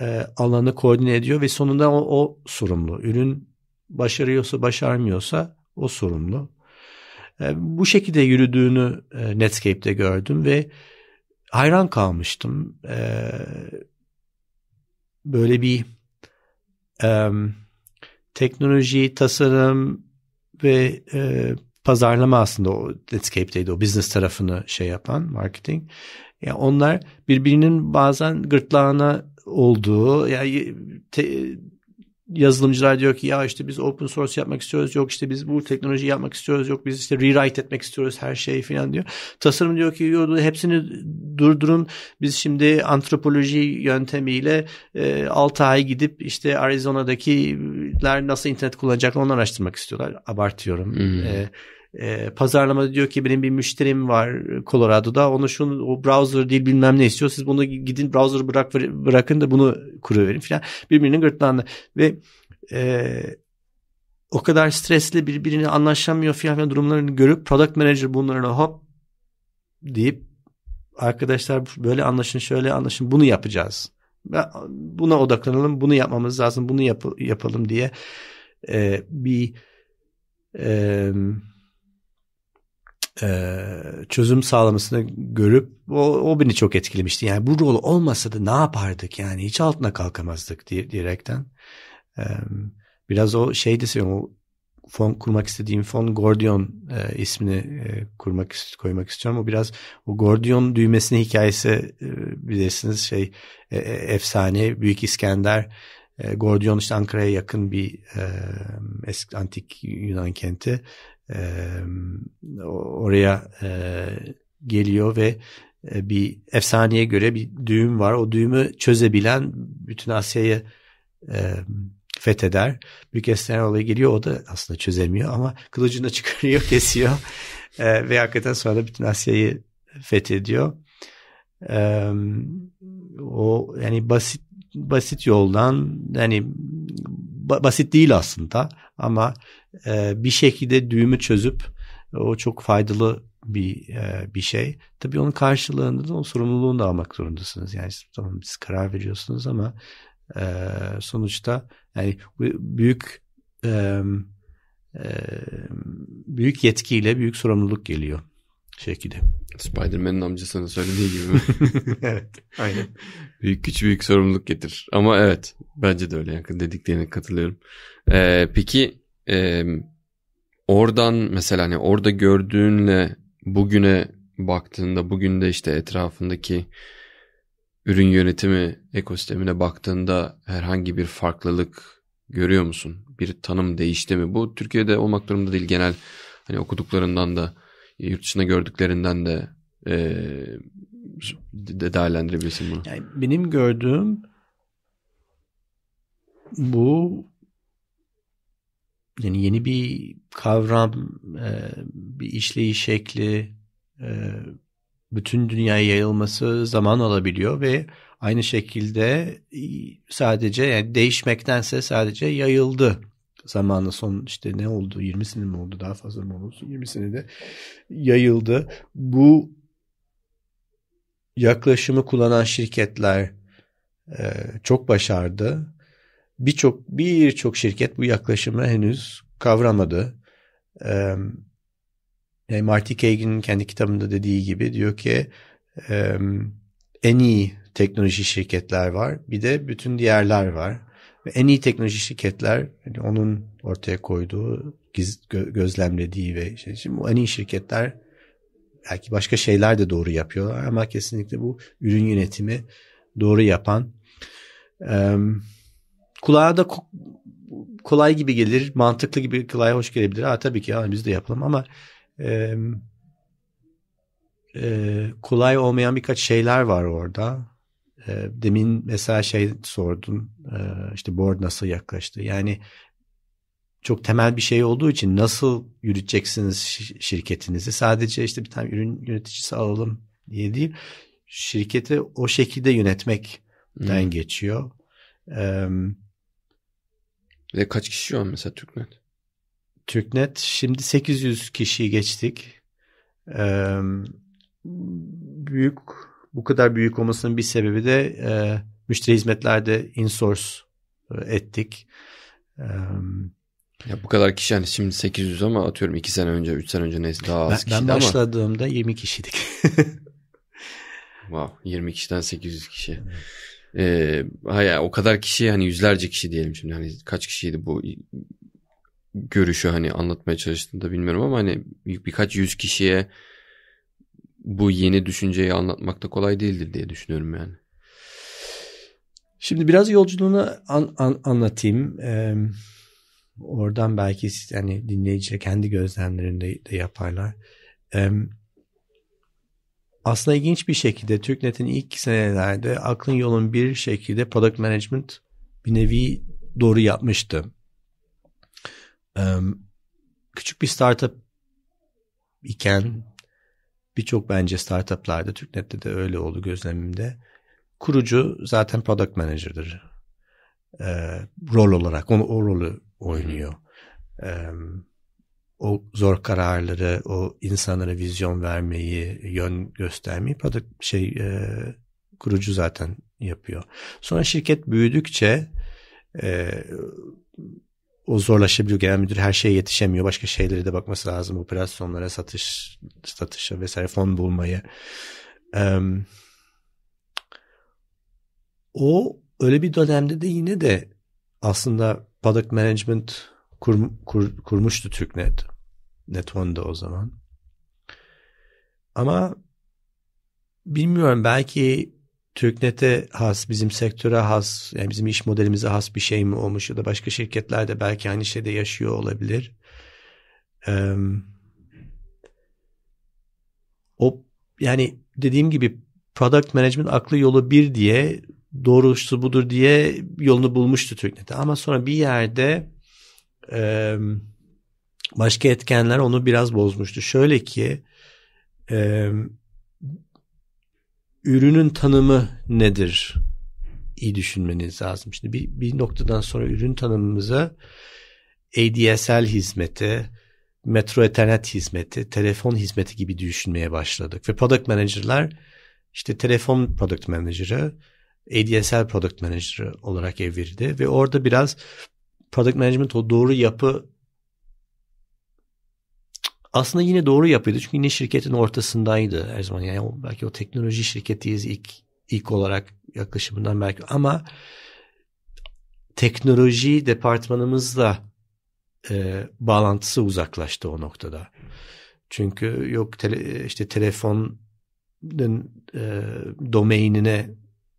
e, alanı koordine ediyor ve sonunda o, o sorumlu. Ürün başarıyorsa başarmıyorsa o sorumlu. E, bu şekilde yürüdüğünü e, Netscape'de gördüm ve hayran kalmıştım. E, böyle bir e, teknoloji, tasarım ve e, pazarlama aslında o Netscape'deydi o business tarafını şey yapan marketing. Yani onlar birbirinin bazen gırtlağına olduğu yani yazılımcılar diyor ki ya işte biz open source yapmak istiyoruz yok işte biz bu teknoloji yapmak istiyoruz yok biz işte rewrite etmek istiyoruz her şeyi falan diyor. Tasarım diyor ki yo, hepsini durdurun biz şimdi antropoloji yöntemiyle e, 6 ay gidip işte Arizona'dakiler nasıl internet kullanacak onu araştırmak istiyorlar abartıyorum. Hmm. E, e, pazarlamada diyor ki benim bir müşterim var Colorado'da ona şunu o browser değil bilmem ne istiyor siz bunu gidin browser bırak bırakın da bunu kuruverin filan birbirinin gırtlağında ve e, o kadar stresli birbirini anlaşamıyor filan durumlarını görüp product manager bunlarına hop deyip arkadaşlar böyle anlaşın şöyle anlaşın bunu yapacağız buna odaklanalım bunu yapmamız lazım bunu yap yapalım diye e, bir e, e, çözüm sağlamasını görüp o, o beni çok etkilemişti. Yani bu rol olmasa da ne yapardık yani hiç altına kalkamazdık diye, direkten. E, biraz o şey de o fon kurmak istediğim fon Gordion e, ismini e, kurmak koymak istiyorum. O biraz o Gordion düğmesinin hikayesi e, bilirsiniz şey e, e, efsane Büyük İskender e, Gordion işte Ankara'ya yakın bir e, eski antik Yunan kenti e, oraya e, geliyor ve e, bir efsaneye göre bir düğüm var. O düğümü çözebilen bütün Asya'yı e, fetheder. Büyük Esteroğlu'ya geliyor o da aslında çözemiyor ama kılıcını çıkarıyor kesiyor e, ve hakikaten sonra da bütün Asya'yı fethediyor. E, o yani basit basit yoldan yani ba, basit değil aslında ama e, bir şekilde düğümü çözüp e, o çok faydalı bir e, bir şey. Tabii onun karşılığında da o sorumluluğunu da almak zorundasınız. Yani tamam siz karar veriyorsunuz ama e, sonuçta yani büyük e, e, büyük yetkiyle büyük sorumluluk geliyor şekilde. Spider-Man'in amcasına söylediği gibi. evet aynen. Büyük güç büyük sorumluluk getirir. Ama evet bence de öyle yani dediklerine katılıyorum. Ee, peki e, oradan mesela hani orada gördüğünle bugüne baktığında bugün de işte etrafındaki ürün yönetimi ekosistemine baktığında herhangi bir farklılık görüyor musun? Bir tanım değişti mi? Bu Türkiye'de olmak durumunda değil genel hani okuduklarından da yurt dışında gördüklerinden de e, de değerlendirebilirsin bunu. Yani benim gördüğüm bu yani yeni bir kavram, e, bir işleyiş şekli, e, bütün dünyaya yayılması zaman alabiliyor ve aynı şekilde sadece yani değişmektense sadece yayıldı zamanı son işte ne oldu 20 sene mi oldu daha fazla mı oldu 20 de yayıldı. Bu yaklaşımı kullanan şirketler e, çok başardı. Birçok birçok şirket bu yaklaşımı henüz kavramadı. E, Marty Kagan'ın kendi kitabında dediği gibi diyor ki e, en iyi teknoloji şirketler var. Bir de bütün diğerler var. Ve en iyi teknoloji şirketler yani onun ortaya koyduğu, giz, gö, gözlemlediği ve şey. Şimdi bu en iyi şirketler belki başka şeyler de doğru yapıyorlar ama kesinlikle bu ürün yönetimi doğru yapan. E, kulağa da kolay gibi gelir, mantıklı gibi kolay hoş gelebilir. Ha tabii ki ya, biz de yapalım ama e, e, kolay olmayan birkaç şeyler var orada demin mesela şey sordun işte board nasıl yaklaştı yani çok temel bir şey olduğu için nasıl yürüteceksiniz şirketinizi sadece işte bir tane ürün yöneticisi alalım diye değil şirketi o şekilde yönetmekten hmm. geçiyor. ve kaç kişi var mesela TürkNet? TürkNet şimdi 800 kişiyi geçtik. Büyük bu kadar büyük olmasının bir sebebi de e, müşteri hizmetlerde insource e, ettik. E, ya bu kadar kişi hani şimdi 800 ama atıyorum 2 sene önce 3 sene önce neyse daha az kişiydi ama. ben başladığımda 20 kişiydik. wow 20 kişiden 800 kişi. Ee, haya, o kadar kişi hani yüzlerce kişi diyelim şimdi hani kaç kişiydi bu görüşü hani anlatmaya çalıştığında bilmiyorum ama hani birkaç yüz kişiye bu yeni düşünceyi anlatmak da kolay değildir diye düşünüyorum yani. Şimdi biraz yolculuğunu an, an, anlatayım. Ee, oradan belki siz yani dinleyiciler kendi gözlemlerinde de yaparlar. Ee, aslında ilginç bir şekilde TürkNet'in ilk senelerde aklın yolun bir şekilde product management bir nevi doğru yapmıştı. Ee, küçük bir startup iken birçok bence startuplarda, TürkNet'te de öyle oldu gözlemimde. Kurucu zaten product manager'dır. E, rol olarak onu o rolü oynuyor. E, o zor kararları, o insanlara vizyon vermeyi, yön göstermeyi product şey e, kurucu zaten yapıyor. Sonra şirket büyüdükçe e, o zorlaşabiliyor. Genel müdür her şeye yetişemiyor. Başka şeylere de bakması lazım. Operasyonlara, satış, satışa vesaire fon bulmayı. Ee, o öyle bir dönemde de yine de aslında product management kur, kur, kurmuştu TürkNet. Neton'da o zaman. Ama bilmiyorum belki TürkNet'e has, bizim sektöre has, yani bizim iş modelimize has bir şey mi olmuş ya da başka şirketler de belki aynı şeyde yaşıyor olabilir. Ee, o yani dediğim gibi product management aklı yolu bir diye doğrusu budur diye yolunu bulmuştu TürkNet'e ama sonra bir yerde e, başka etkenler onu biraz bozmuştu. Şöyle ki e, ürünün tanımı nedir? İyi düşünmeniz lazım. Şimdi bir, bir noktadan sonra ürün tanımımıza ADSL hizmeti, metro ethernet hizmeti, telefon hizmeti gibi düşünmeye başladık. Ve product manager'lar işte telefon product manager'ı, ADSL product manager'ı olarak evrildi. Ve orada biraz product management o doğru yapı aslında yine doğru yapıyordu çünkü yine şirketin ortasındaydı her zaman. Yani belki o teknoloji şirketiyiz ilk ilk olarak yaklaşımından belki ama teknoloji departmanımızla e, bağlantısı uzaklaştı o noktada. Çünkü yok tele, işte telefonun e, domainine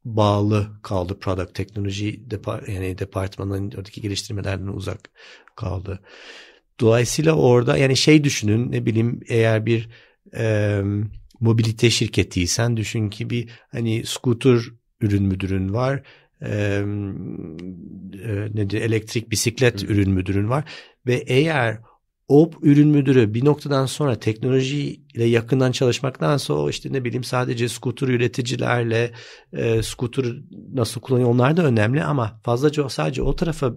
bağlı kaldı product teknoloji depar, yani departmanın oradaki geliştirmelerden uzak kaldı. Dolayısıyla orada yani şey düşünün ne bileyim eğer bir e, mobilite şirketiysen düşün ki bir hani scooter ürün müdürün var. E, e, nedir elektrik bisiklet Hı. ürün müdürün var ve eğer o ürün müdürü bir noktadan sonra teknolojiyle yakından çalışmaktansa o işte ne bileyim sadece skuter üreticilerle e, skuter nasıl kullanıyor onlar da önemli ama fazlaca sadece o tarafa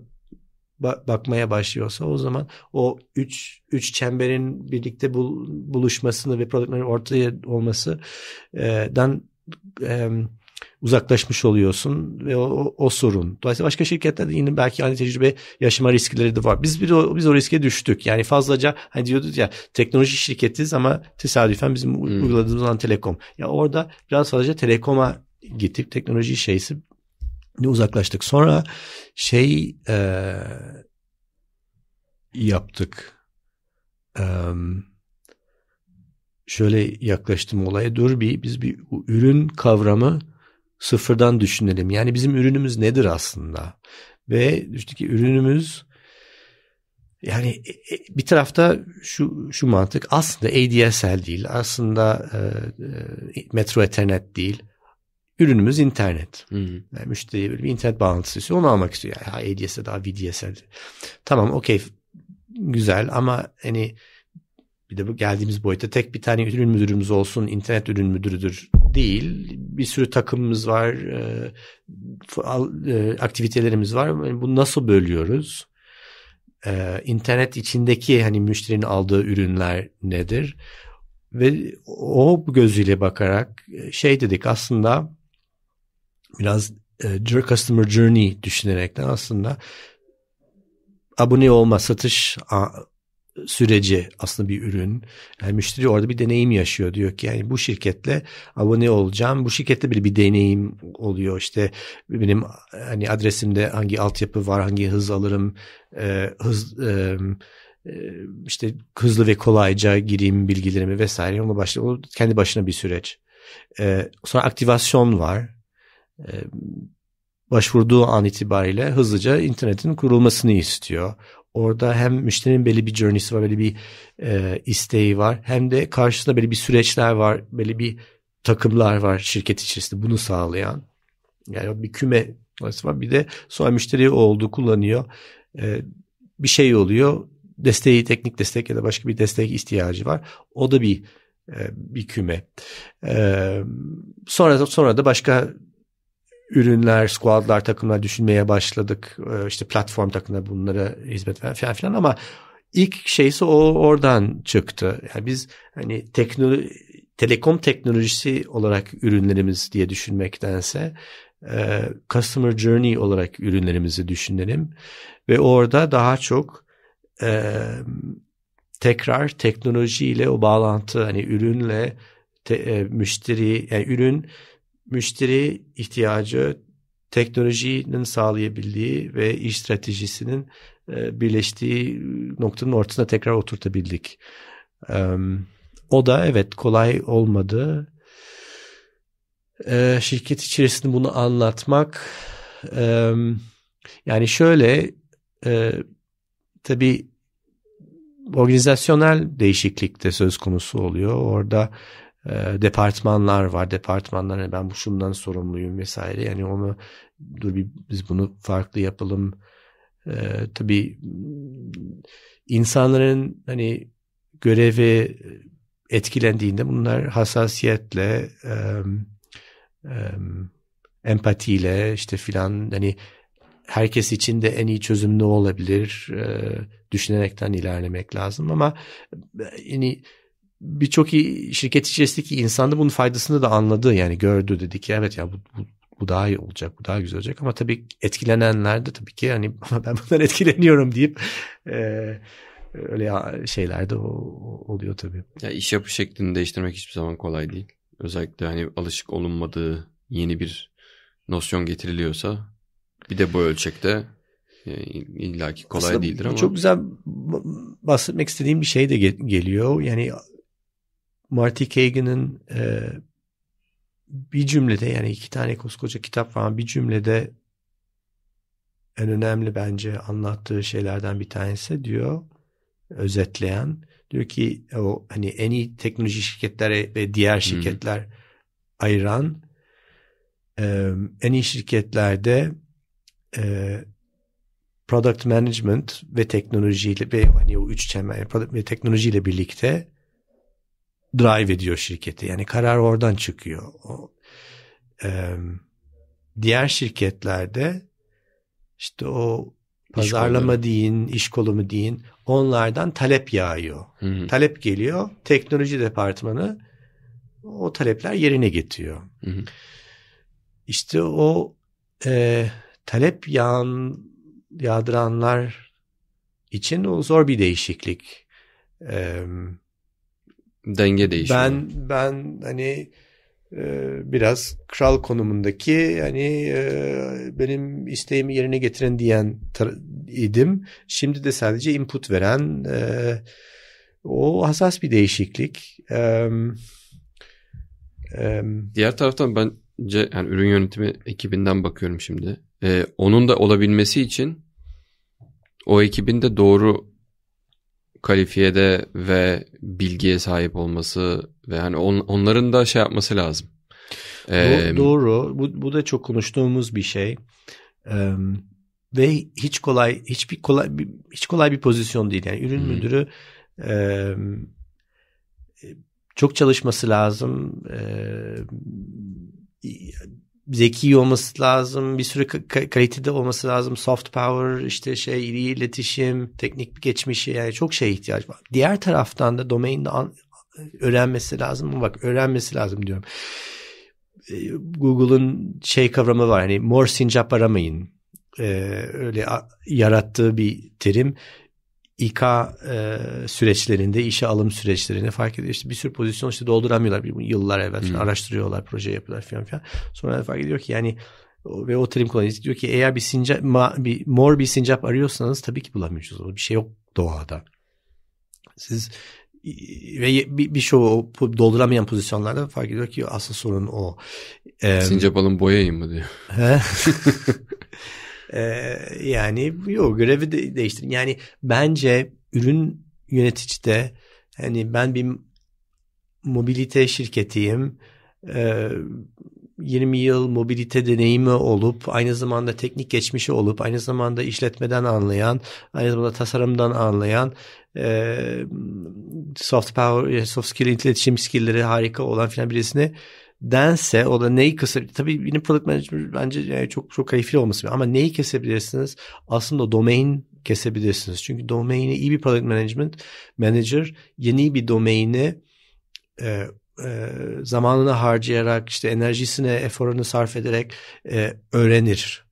bakmaya başlıyorsa o zaman o üç, üç çemberin birlikte bul, buluşmasını ve productların ortaya olmasından e, e, uzaklaşmış oluyorsun ve o, o, o sorun. Dolayısıyla başka şirketlerde yine belki aynı tecrübe yaşama riskleri de var. Biz bir o, biz o riske düştük. Yani fazlaca hani diyorduk ya teknoloji şirketiz ama tesadüfen bizim hmm. uyguladığımız olan telekom. Ya orada biraz fazlaca telekoma gittik. Teknoloji şeysi ne uzaklaştık. Sonra şey e, yaptık. E, şöyle yaklaştım olaya. Dur bir biz bir ürün kavramı sıfırdan düşünelim. Yani bizim ürünümüz nedir aslında? Ve düştük ki ürünümüz yani e, e, bir tarafta şu şu mantık aslında ADSL değil, aslında e, e, Metro Ethernet değil. Ürünümüz internet. Hı Yani müşteriye böyle bir internet bağlantısı istiyor. Onu almak istiyor. Yani, ADS'e daha VDS'e. Tamam okey güzel ama hani bir de bu geldiğimiz boyutta tek bir tane ürün müdürümüz olsun, internet ürün müdürüdür değil. Bir sürü takımımız var, e, e, aktivitelerimiz var. Hani bu nasıl bölüyoruz? E, internet içindeki hani müşterinin aldığı ürünler nedir? Ve o gözüyle bakarak e, şey dedik aslında biraz e, customer journey düşünerekten aslında abone olma, satış a, süreci aslında bir ürün. Yani müşteri orada bir deneyim yaşıyor diyor ki yani bu şirketle abone olacağım. Bu şirkette bir bir deneyim oluyor. işte benim hani adresimde hangi altyapı var, hangi hız alırım, e, hız e, e işte hızlı ve kolayca gireyim bilgilerimi vesaire. Onunla başlıyor. O kendi başına bir süreç. E, sonra aktivasyon var. E, başvurduğu an itibariyle hızlıca internetin kurulmasını istiyor. Orada hem müşterinin belli bir journey'si var, belli bir e, isteği var. Hem de karşısında belli bir süreçler var, belli bir takımlar var şirket içerisinde bunu sağlayan. Yani bir küme var. Bir de sonra müşteri oldu, kullanıyor. E, bir şey oluyor. Desteği, teknik destek ya da başka bir destek ihtiyacı var. O da bir e, bir küme. E, sonra da, sonra da başka ürünler, squadlar, takımlar düşünmeye başladık. E, işte platform takımları bunlara hizmet veren falan filan ama ilk şeysi o oradan çıktı. Yani biz hani teknoloji telekom teknolojisi olarak ürünlerimiz diye düşünmektense e, customer journey olarak ürünlerimizi düşünelim ve orada daha çok e, tekrar teknolojiyle o bağlantı hani ürünle te, e, müşteri yani ürün müşteri ihtiyacı teknolojinin sağlayabildiği ve iş stratejisinin e, birleştiği ıı, noktanın ortasına tekrar oturtabildik. O da evet kolay olmadı. E, şirket içerisinde bunu anlatmak yani şöyle e, tabi organizasyonel değişiklikte de söz konusu oluyor. Orada e, departmanlar var. Departmanlara hani ben bu şundan sorumluyum vesaire. Yani onu dur bir, biz bunu farklı yapalım. E, tabii hmm, insanların hani görevi e, etkilendiğinde bunlar hassasiyetle e, e, empatiyle işte filan hani herkes için de en iyi çözüm ne olabilir e, düşünerekten ilerlemek lazım ama e, yani birçok şirket içerisindeki insan da bunun faydasını da anladı yani gördü dedi ki evet ya bu, bu bu daha iyi olacak, bu daha güzel olacak ama tabii etkilenenler de tabii ki hani ben bundan etkileniyorum deyip e, öyle şeyler de oluyor tabii. Ya iş yapış şeklini değiştirmek hiçbir zaman kolay değil. Özellikle hani alışık olunmadığı yeni bir nosyon getiriliyorsa bir de bu ölçekte yani e, illaki kolay Aslında değildir ama. Çok güzel bahsetmek istediğim bir şey de geliyor. Yani Marty Kagan'ın e, bir cümlede yani iki tane koskoca kitap falan bir cümlede en önemli bence anlattığı şeylerden bir tanesi diyor özetleyen diyor ki o hani en iyi teknoloji şirketleri ve diğer şirketler hmm. ayıran e, en iyi şirketlerde e, product management ve teknolojiyle ve hani o üç temel product ve teknolojiyle birlikte drive ediyor şirketi. Yani karar oradan çıkıyor. O, e, diğer şirketlerde işte o pazarlama iş deyin, iş kolumu deyin onlardan talep yağıyor. Hmm. Talep geliyor. Teknoloji departmanı o talepler yerine getiriyor. Hmm. İşte o e, talep yağan, yağdıranlar için o zor bir değişiklik. E, denge değişimi. Ben ben hani e, biraz kral konumundaki yani e, benim isteğimi yerine getiren diyen idim. Şimdi de sadece input veren e, o hassas bir değişiklik. Diğer taraftan bence yani ürün yönetimi ekibinden bakıyorum şimdi. onun da olabilmesi için o ekibinde doğru kalifiyede ve bilgiye sahip olması ve hani on, onların da şey yapması lazım. Ee, Doğru. Bu, bu da çok konuştuğumuz bir şey. Ee, ve hiç kolay hiçbir kolay hiç kolay bir pozisyon değil yani ürün hmm. müdürü e, çok çalışması lazım e, zeki olması lazım. Bir sürü kalitede olması lazım. Soft power, işte şey, iyi iletişim, teknik geçmişi yani çok şey ihtiyaç var. Diğer taraftan da domainde öğrenmesi lazım. Ama bak öğrenmesi lazım diyorum. Ee, Google'ın şey kavramı var. Hani more sincap aramayın. Ee, öyle yarattığı bir terim. İK e, süreçlerinde, işe alım süreçlerinde fark ediyor. İşte bir sürü pozisyon işte dolduramıyorlar bir, yıllar evvel. Hmm. Araştırıyorlar, proje yapıyorlar falan filan. Sonra fark ediyor ki yani ve o terim kullanıcı diyor ki eğer bir sincap, ma, bir, mor bir sincap arıyorsanız tabii ki bulamıyorsunuz. Bir şey yok doğada. Siz ve bir, bir çoğu şey dolduramayan pozisyonlarda fark ediyor ki asıl sorun o. Ee, Sincap alın boyayın mı diyor. Ee, yani yok görevi de değiştirin. Yani bence ürün yöneticide hani ben bir mobilite şirketiyim. Ee, 20 yıl mobilite deneyimi olup aynı zamanda teknik geçmişi olup aynı zamanda işletmeden anlayan aynı zamanda tasarımdan anlayan e, soft power soft skill iletişim skillleri harika olan filan birisini dense o da neyi kısabilir? Tabii yine product management bence yani e, çok çok keyifli olması ama neyi kesebilirsiniz? Aslında domain kesebilirsiniz. Çünkü domaini iyi bir product management manager yeni bir domaini e, e, zamanını harcayarak işte enerjisine eforunu sarf ederek e, öğrenir.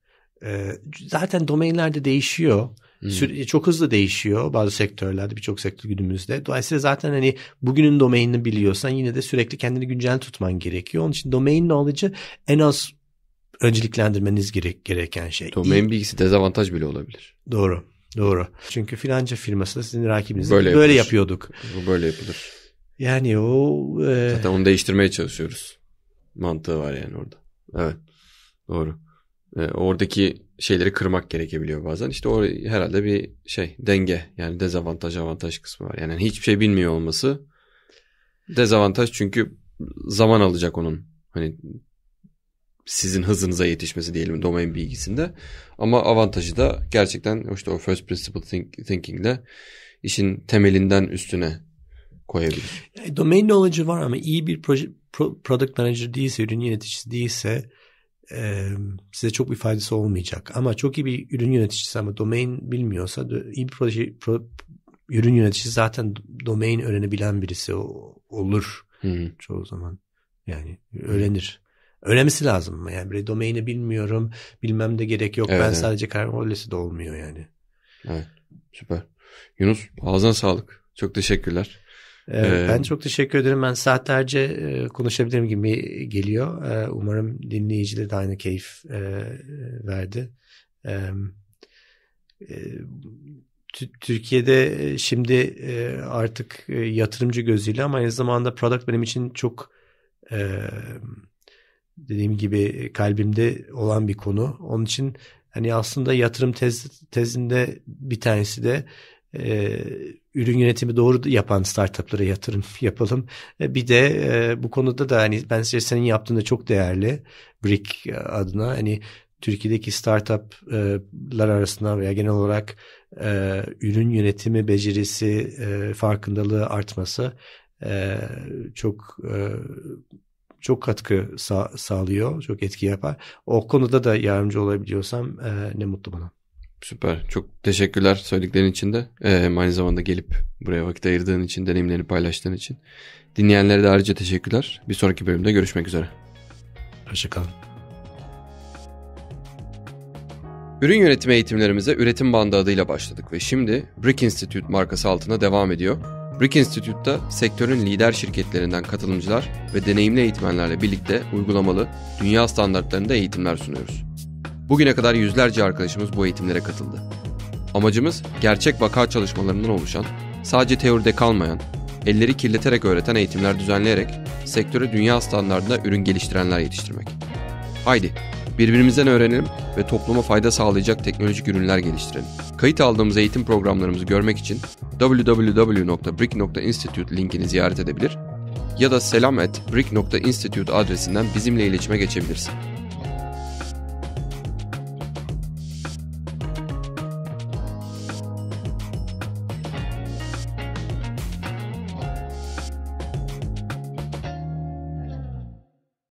E, zaten domainler de değişiyor. Hmm. E, çok hızlı değişiyor bazı sektörlerde birçok sektör günümüzde. Dolayısıyla zaten hani bugünün domainini biliyorsan yine de sürekli kendini güncel tutman gerekiyor. Onun için domain knowledge'ı en az önceliklendirmeniz gerek, gereken şey. Domain İyi. bilgisi dezavantaj bile olabilir. Doğru. Doğru. Çünkü filanca firması da sizin rakibiniz. Böyle, yapılır. böyle yapıyorduk. Bu böyle yapılır. Yani o... E... Zaten onu değiştirmeye çalışıyoruz. Mantığı var yani orada. Evet. Doğru. E, oradaki şeyleri kırmak gerekebiliyor bazen. İşte o herhalde bir şey denge yani dezavantaj avantaj kısmı var. Yani hiçbir şey bilmiyor olması dezavantaj çünkü zaman alacak onun hani sizin hızınıza yetişmesi diyelim domain bilgisinde. Ama avantajı da gerçekten işte o first principle think, thinking ile işin temelinden üstüne koyabilir. Yani domain knowledge var ama iyi bir proje, pro, product manager değilse, ürün yöneticisi değilse e, size çok bir faydası olmayacak. Ama çok iyi bir ürün yöneticisi ama domain bilmiyorsa iyi bir proje, pro, ürün yöneticisi zaten domain öğrenebilen birisi olur hmm. çoğu zaman. Yani öğrenir. Öğrenmesi lazım mı? Yani böyle domaini bilmiyorum, bilmem de gerek yok. Evet, ben evet. sadece karambolesi de olmuyor yani. Evet, süper. Yunus ağzına sağlık. Çok teşekkürler. Ee, ee, ben çok teşekkür ederim. Ben saatlerce e, konuşabilirim gibi geliyor. E, umarım dinleyicilere de aynı keyif e, verdi. Ee, e, Türkiye'de e, şimdi e, artık e, yatırımcı gözüyle ama aynı zamanda product benim için çok dediğim gibi kalbimde olan bir konu. Onun için hani aslında yatırım tez, tezinde bir tanesi de e, ürün yönetimi doğru yapan startuplara yatırım yapalım. E, bir de e, bu konuda da hani ben size senin yaptığında çok değerli Brick e, adına hani Türkiye'deki startuplar e, arasında veya genel olarak e, ürün yönetimi becerisi e, farkındalığı artması e, çok e, çok katkı sağ, sağlıyor, çok etki yapar. O konuda da yardımcı olabiliyorsam e, ne mutlu bana. Süper. Çok teşekkürler söylediklerin için de. Ee, aynı zamanda gelip buraya vakit ayırdığın için, deneyimlerini paylaştığın için. Dinleyenlere de ayrıca teşekkürler. Bir sonraki bölümde görüşmek üzere. Hoşçakalın. Ürün yönetimi eğitimlerimize üretim bandı adıyla başladık ve şimdi Brick Institute markası altında devam ediyor. Brick Institute'da sektörün lider şirketlerinden katılımcılar ve deneyimli eğitmenlerle birlikte uygulamalı, dünya standartlarında eğitimler sunuyoruz. Bugüne kadar yüzlerce arkadaşımız bu eğitimlere katıldı. Amacımız gerçek vaka çalışmalarından oluşan, sadece teoride kalmayan, elleri kirleterek öğreten eğitimler düzenleyerek sektöre dünya standartında ürün geliştirenler yetiştirmek. Haydi birbirimizden öğrenelim ve topluma fayda sağlayacak teknolojik ürünler geliştirelim. Kayıt aldığımız eğitim programlarımızı görmek için www.brick.institute linkini ziyaret edebilir ya da selam.brick.institute adresinden bizimle iletişime geçebilirsin.